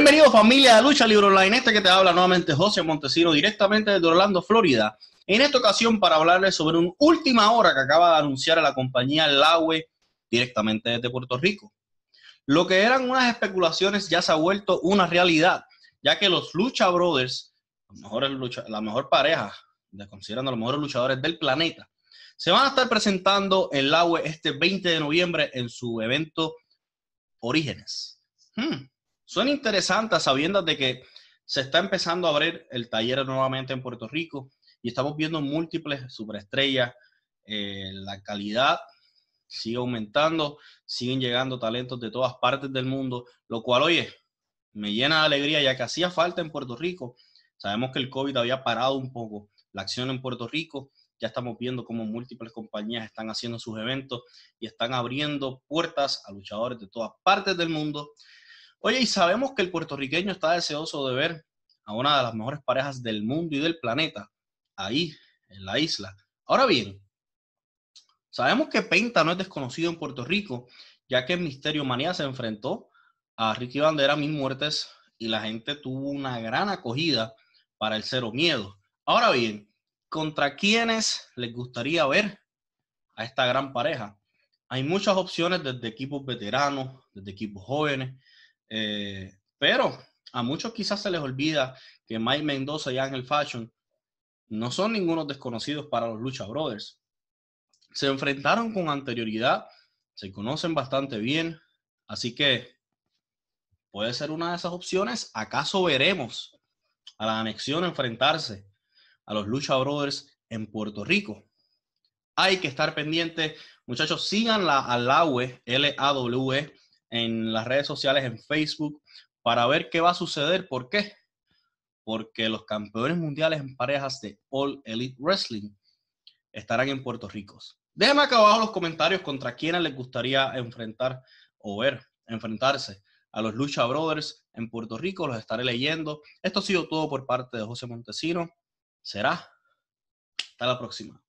Bienvenidos familia de Lucha libro Online, este que te habla nuevamente José Montesino directamente desde Orlando, Florida. En esta ocasión para hablarles sobre una última hora que acaba de anunciar a la compañía Laue directamente desde Puerto Rico. Lo que eran unas especulaciones ya se ha vuelto una realidad, ya que los Lucha Brothers, la mejor pareja, considerando los mejores luchadores del planeta, se van a estar presentando en Laue este 20 de noviembre en su evento Orígenes. Hmm son interesantes sabiendo de que se está empezando a abrir el taller nuevamente en Puerto Rico y estamos viendo múltiples superestrellas. Eh, la calidad sigue aumentando, siguen llegando talentos de todas partes del mundo, lo cual, oye, me llena de alegría ya que hacía falta en Puerto Rico. Sabemos que el COVID había parado un poco la acción en Puerto Rico. Ya estamos viendo cómo múltiples compañías están haciendo sus eventos y están abriendo puertas a luchadores de todas partes del mundo. Oye, y sabemos que el puertorriqueño está deseoso de ver a una de las mejores parejas del mundo y del planeta, ahí, en la isla. Ahora bien, sabemos que Penta no es desconocido en Puerto Rico, ya que el Misterio Manía se enfrentó a Ricky Bandera, mil Muertes, y la gente tuvo una gran acogida para el Cero Miedo. Ahora bien, ¿contra quiénes les gustaría ver a esta gran pareja? Hay muchas opciones desde equipos veteranos, desde equipos jóvenes, eh, pero a muchos quizás se les olvida que Mike Mendoza y Angel Fashion no son ningunos desconocidos para los Lucha Brothers. Se enfrentaron con anterioridad, se conocen bastante bien, así que puede ser una de esas opciones. ¿Acaso veremos a la anexión enfrentarse a los Lucha Brothers en Puerto Rico? Hay que estar pendiente. Muchachos, sigan la LAWE, L-A-W-E, en las redes sociales, en Facebook, para ver qué va a suceder. ¿Por qué? Porque los campeones mundiales en parejas de All Elite Wrestling estarán en Puerto Rico. Déjenme acá abajo los comentarios contra quiénes les gustaría enfrentar o ver, enfrentarse a los Lucha Brothers en Puerto Rico. Los estaré leyendo. Esto ha sido todo por parte de José Montesino. Será. Hasta la próxima.